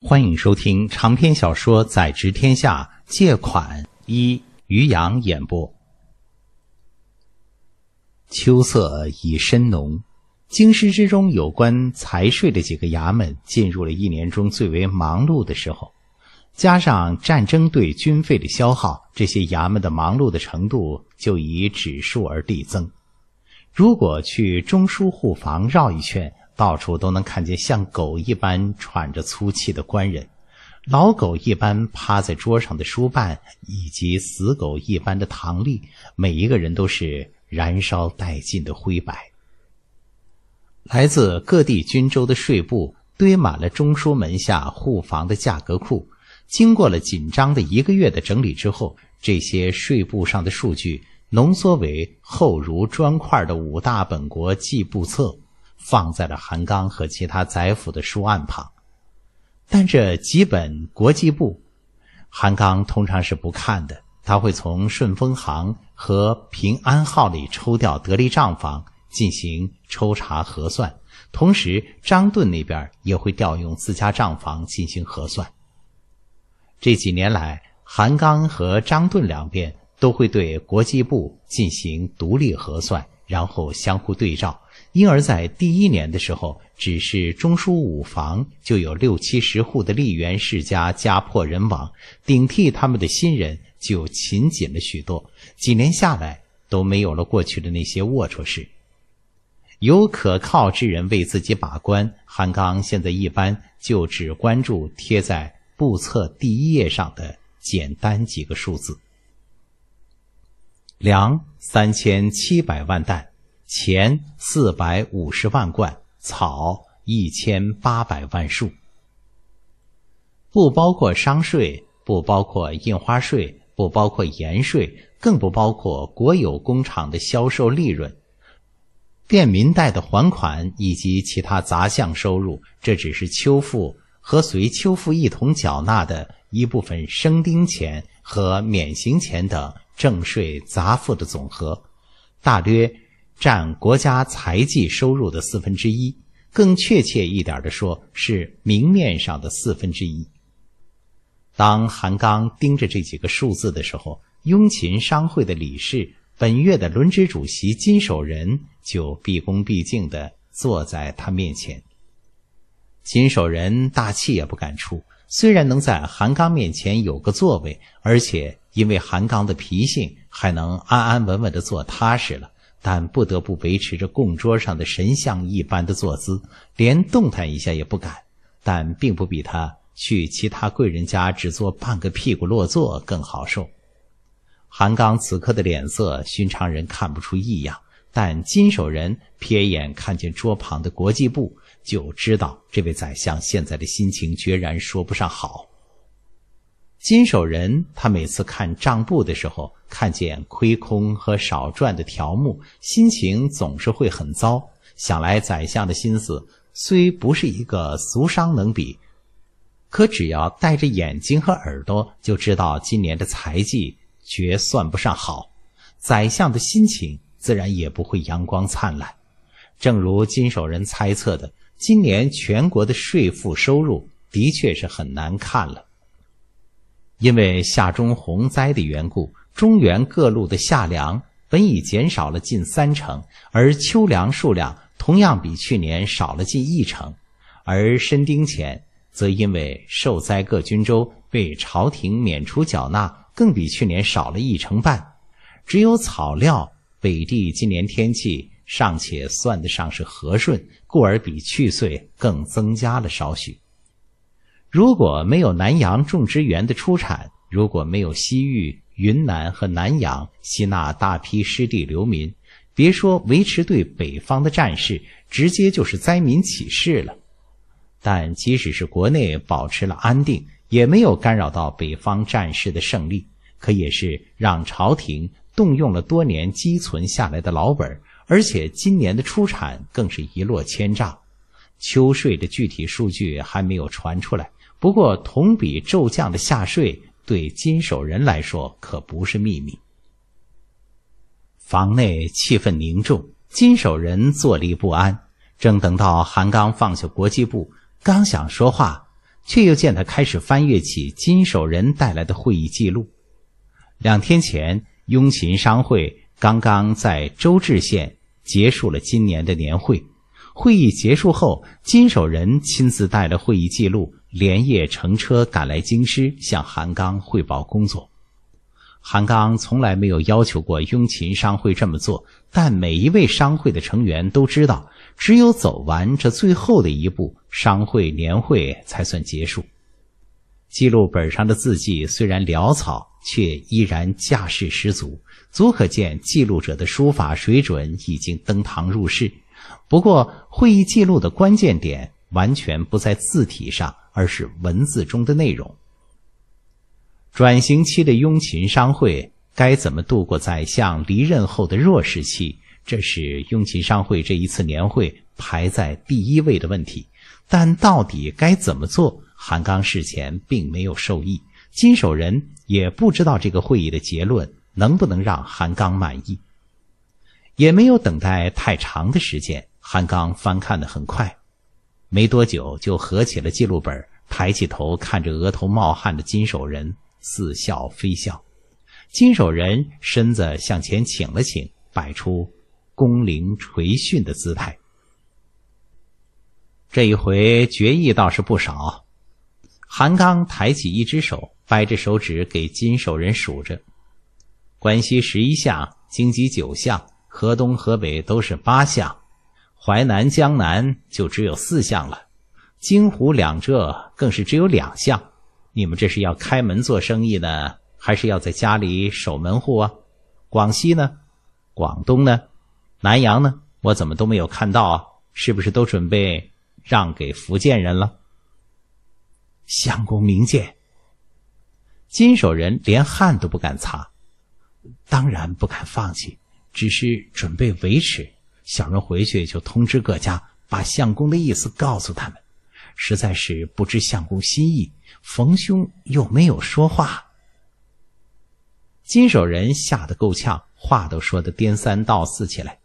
欢迎收听长篇小说《宰执天下》，借款一于洋演播。秋色已深浓，京师之中有关财税的几个衙门进入了一年中最为忙碌的时候。加上战争对军费的消耗，这些衙门的忙碌的程度就以指数而递增。如果去中书户房绕一圈。到处都能看见像狗一般喘着粗气的官人，老狗一般趴在桌上的书办，以及死狗一般的唐丽，每一个人都是燃烧殆尽的灰白。来自各地军州的税部堆满了中书门下户房的价格库，经过了紧张的一个月的整理之后，这些税部上的数据浓缩为厚如砖块的五大本国计簿册。放在了韩刚和其他宰府的书案旁，但这几本国际部，韩刚通常是不看的。他会从顺丰行和平安号里抽调得力账房进行抽查核算，同时张顿那边也会调用自家账房进行核算。这几年来，韩刚和张顿两边都会对国际部进行独立核算，然后相互对照。因而，在第一年的时候，只是中书五房就有六七十户的吏员世家家破人亡，顶替他们的新人就勤谨了许多。几年下来，都没有了过去的那些龌龊事。有可靠之人为自己把关，韩刚现在一般就只关注贴在簿册第一页上的简单几个数字：粮三千七百万担。钱四百五十万贯，草一千八百万束。不包括商税，不包括印花税，不包括盐税，更不包括国有工厂的销售利润、便民贷的还款以及其他杂项收入。这只是秋赋和随秋赋一同缴纳的一部分生丁钱和免刑钱等正税杂赋的总和，大约。占国家财计收入的四分之一，更确切一点的说，是明面上的四分之一。当韩刚盯着这几个数字的时候，雍秦商会的理事、本月的轮值主席金守仁就毕恭毕敬的坐在他面前。金守仁大气也不敢出，虽然能在韩刚面前有个座位，而且因为韩刚的脾性，还能安安稳稳的坐踏实了。但不得不维持着供桌上的神像一般的坐姿，连动弹一下也不敢。但并不比他去其他贵人家只坐半个屁股落座更好受。韩刚此刻的脸色，寻常人看不出异样，但金守仁瞥眼看见桌旁的国际布，就知道这位宰相现在的心情，决然说不上好。金守仁，他每次看账簿的时候，看见亏空和少赚的条目，心情总是会很糟。想来宰相的心思虽不是一个俗商能比，可只要戴着眼睛和耳朵，就知道今年的财季绝算不上好。宰相的心情自然也不会阳光灿烂。正如金守仁猜测的，今年全国的税赋收入的确是很难看了。因为夏中洪灾的缘故，中原各路的夏粮本已减少了近三成，而秋粮数量同样比去年少了近一成，而申丁钱则因为受灾各军州被朝廷免除缴纳，更比去年少了一成半。只有草料，北地今年天气尚且算得上是和顺，故而比去岁更增加了少许。如果没有南阳种植园的出产，如果没有西域、云南和南阳吸纳大批失地流民，别说维持对北方的战事，直接就是灾民起事了。但即使是国内保持了安定，也没有干扰到北方战事的胜利，可也是让朝廷动用了多年积存下来的老本，而且今年的出产更是一落千丈，秋税的具体数据还没有传出来。不过，同比骤降的下税对金守仁来说可不是秘密。房内气氛凝重，金守仁坐立不安，正等到韩刚放下国际部，刚想说话，却又见他开始翻阅起金守仁带来的会议记录。两天前，雍秦商会刚刚在周至县结束了今年的年会。会议结束后，金守仁亲自带了会议记录。连夜乘车赶来京师，向韩刚汇报工作。韩刚从来没有要求过雍秦商会这么做，但每一位商会的成员都知道，只有走完这最后的一步，商会年会才算结束。记录本上的字迹虽然潦草，却依然架势十足，足可见记录者的书法水准已经登堂入室。不过，会议记录的关键点完全不在字体上。而是文字中的内容。转型期的拥秦商会该怎么度过宰相离任后的弱势期？这是拥秦商会这一次年会排在第一位的问题。但到底该怎么做？韩刚事前并没有受益，金守仁也不知道这个会议的结论能不能让韩刚满意，也没有等待太长的时间。韩刚翻看的很快。没多久就合起了记录本，抬起头看着额头冒汗的金手人，似笑非笑。金手人身子向前倾了倾，摆出恭龄垂训的姿态。这一回决议倒是不少。韩刚抬起一只手，掰着手指给金手人数着：关西十一项，荆棘九项，河东河北都是八项。淮南、江南就只有四项了，京湖两浙更是只有两项。你们这是要开门做生意呢，还是要在家里守门户啊？广西呢？广东呢？南阳呢？我怎么都没有看到啊？是不是都准备让给福建人了？相公明鉴，金守仁连汗都不敢擦，当然不敢放弃，只是准备维持。想着回去就通知各家，把相公的意思告诉他们。实在是不知相公心意，冯兄又没有说话。金守仁吓得够呛，话都说的颠三倒四起来。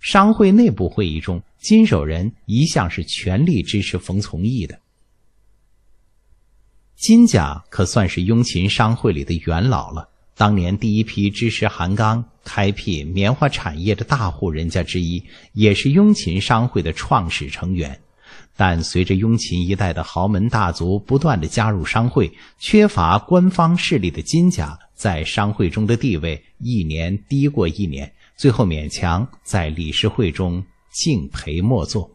商会内部会议中，金守仁一向是全力支持冯从义的。金家可算是雍秦商会里的元老了。当年第一批支持韩刚开辟棉花产业的大户人家之一，也是雍勤商会的创始成员。但随着雍勤一代的豪门大族不断的加入商会，缺乏官方势力的金家在商会中的地位一年低过一年，最后勉强在理事会中敬陪末座。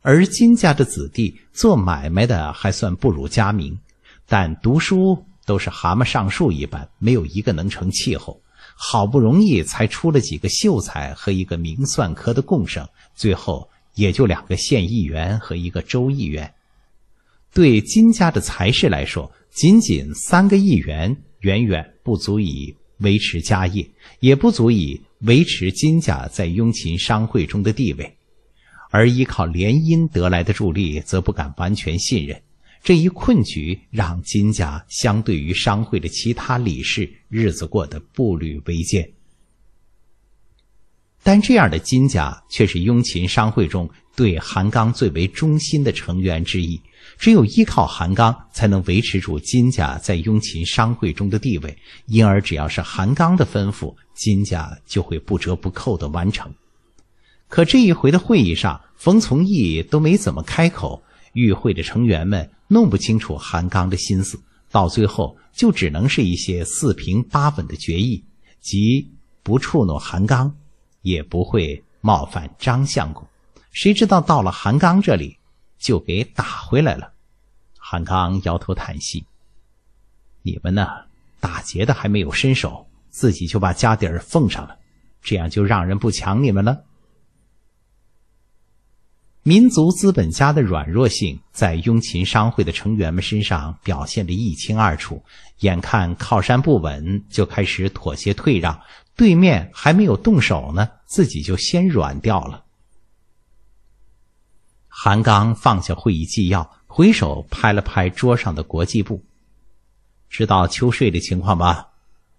而金家的子弟做买卖的还算不如家明，但读书。都是蛤蟆上树一般，没有一个能成气候。好不容易才出了几个秀才和一个明算科的贡生，最后也就两个县议员和一个州议员。对金家的财势来说，仅仅三个议员远远不足以维持家业，也不足以维持金家在雍秦商会中的地位。而依靠联姻得来的助力，则不敢完全信任。这一困局让金家相对于商会的其他理事，日子过得步履维艰。但这样的金家却是雍秦商会中对韩刚最为忠心的成员之一。只有依靠韩刚，才能维持住金家在雍秦商会中的地位。因而，只要是韩刚的吩咐，金家就会不折不扣的完成。可这一回的会议上，冯从义都没怎么开口，与会的成员们。弄不清楚韩刚的心思，到最后就只能是一些四平八稳的决议，即不触怒韩刚，也不会冒犯张相公。谁知道到了韩刚这里，就给打回来了。韩刚摇头叹息：“你们呢，打劫的还没有伸手，自己就把家底儿奉上了，这样就让人不抢你们了。”民族资本家的软弱性在拥秦商会的成员们身上表现得一清二楚。眼看靠山不稳，就开始妥协退让。对面还没有动手呢，自己就先软掉了。韩刚放下会议纪要，挥手拍了拍桌上的国际部：“知道秋税的情况吧？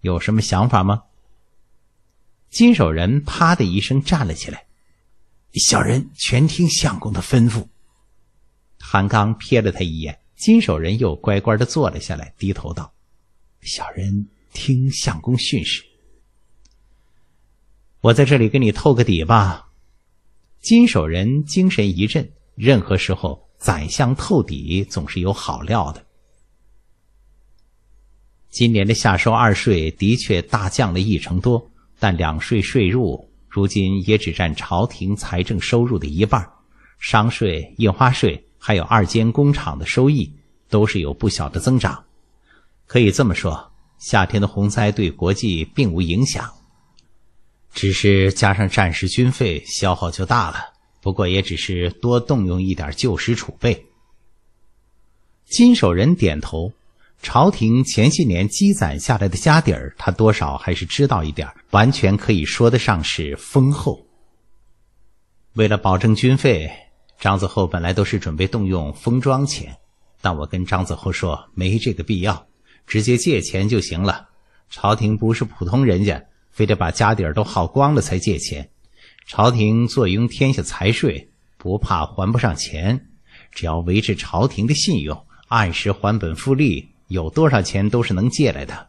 有什么想法吗？”金守仁啪的一声站了起来。小人全听相公的吩咐。韩刚瞥了他一眼，金守仁又乖乖的坐了下来，低头道：“小人听相公训示。”我在这里跟你透个底吧。金守仁精神一振，任何时候宰相透底总是有好料的。今年的夏收二税的确大降了一成多，但两税税入。如今也只占朝廷财政收入的一半，商税、印花税，还有二间工厂的收益，都是有不小的增长。可以这么说，夏天的洪灾对国际并无影响，只是加上战时军费消耗就大了。不过也只是多动用一点旧时储备。金守仁点头。朝廷前些年积攒下来的家底儿，他多少还是知道一点，完全可以说得上是丰厚。为了保证军费，张子厚本来都是准备动用封庄钱，但我跟张子厚说没这个必要，直接借钱就行了。朝廷不是普通人家，非得把家底儿都耗光了才借钱。朝廷坐拥天下财税，不怕还不上钱，只要维持朝廷的信用，按时还本付利。有多少钱都是能借来的。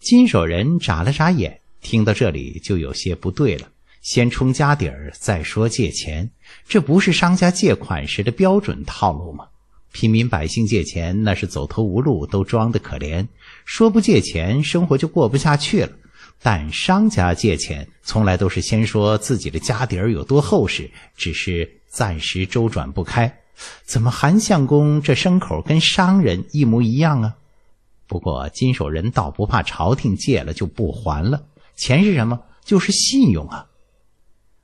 金守仁眨了眨眼，听到这里就有些不对了。先充家底儿，再说借钱，这不是商家借款时的标准套路吗？平民百姓借钱那是走投无路，都装的可怜，说不借钱生活就过不下去了。但商家借钱从来都是先说自己的家底儿有多厚实，只是暂时周转不开。怎么，韩相公这牲口跟商人一模一样啊？不过金守仁倒不怕朝廷借了就不还了。钱是什么？就是信用啊！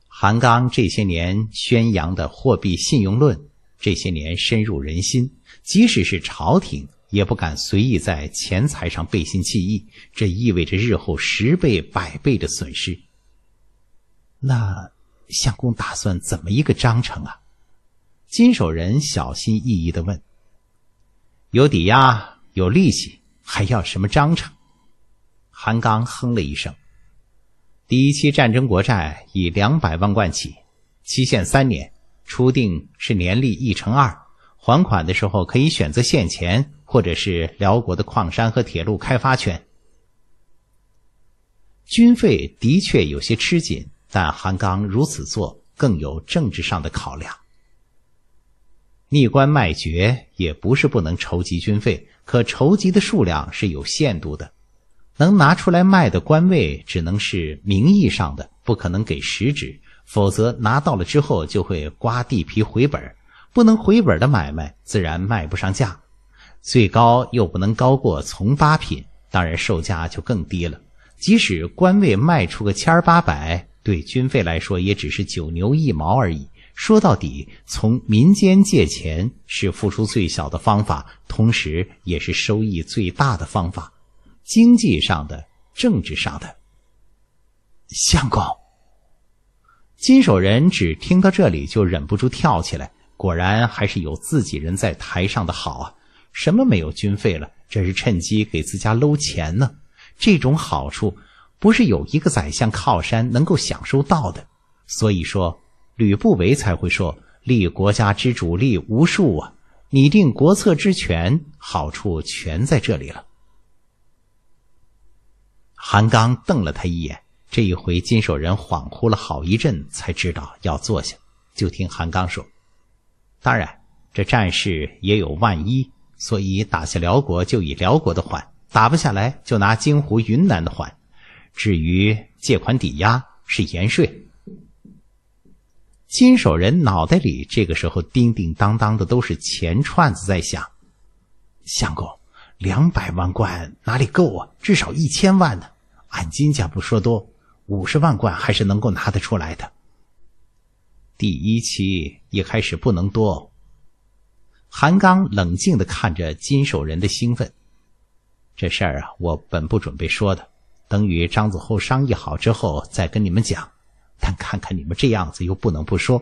韩刚这些年宣扬的货币信用论，这些年深入人心，即使是朝廷也不敢随意在钱财上背信弃义，这意味着日后十倍百倍的损失。那相公打算怎么一个章程啊？金守仁小心翼翼的问：“有抵押，有利息，还要什么章程？”韩刚哼了一声：“第一期战争国债以两百万贯起，期限三年，初定是年利一成二，还款的时候可以选择现钱或者是辽国的矿山和铁路开发权。”军费的确有些吃紧，但韩刚如此做更有政治上的考量。逆官卖爵也不是不能筹集军费，可筹集的数量是有限度的，能拿出来卖的官位只能是名义上的，不可能给实职，否则拿到了之后就会刮地皮回本，不能回本的买卖自然卖不上价，最高又不能高过从八品，当然售价就更低了。即使官位卖出个千儿八百，对军费来说也只是九牛一毛而已。说到底，从民间借钱是付出最小的方法，同时也是收益最大的方法，经济上的、政治上的。相公，金守仁只听到这里就忍不住跳起来。果然还是有自己人在台上的好啊！什么没有军费了？这是趁机给自家搂钱呢？这种好处不是有一个宰相靠山能够享受到的。所以说。吕不韦才会说：“立国家之主，立无数啊！拟定国策之权，好处全在这里了。”韩刚瞪了他一眼。这一回，金守仁恍惚了好一阵，才知道要坐下。就听韩刚说：“当然，这战事也有万一，所以打下辽国就以辽国的还，打不下来就拿金湖、云南的还。至于借款抵押，是盐税。”金守仁脑袋里这个时候叮叮当当的都是钱串子在响，相公，两百万贯哪里够啊？至少一千万呢。按金价不说多，五十万贯还是能够拿得出来的。第一期一开始不能多。韩刚冷静的看着金守仁的兴奋，这事儿啊，我本不准备说的，等与张子厚商议好之后再跟你们讲。但看看你们这样子，又不能不说，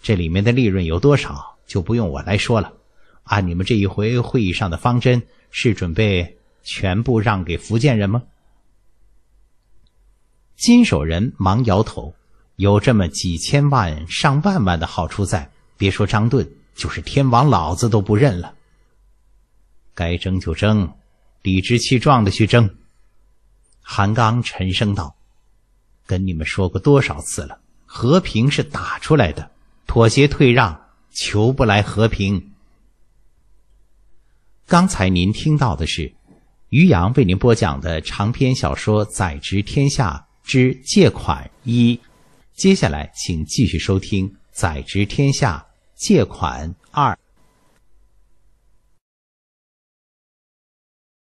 这里面的利润有多少，就不用我来说了。按你们这一回会议上的方针，是准备全部让给福建人吗？金守仁忙摇头：“有这么几千万、上万万的好处在，别说张顿，就是天王老子都不认了。该争就争，理直气壮的去争。”韩刚沉声道。跟你们说过多少次了，和平是打出来的，妥协退让求不来和平。刚才您听到的是于洋为您播讲的长篇小说《宰执天下》之《借款一》，接下来请继续收听《宰执天下》《借款二》。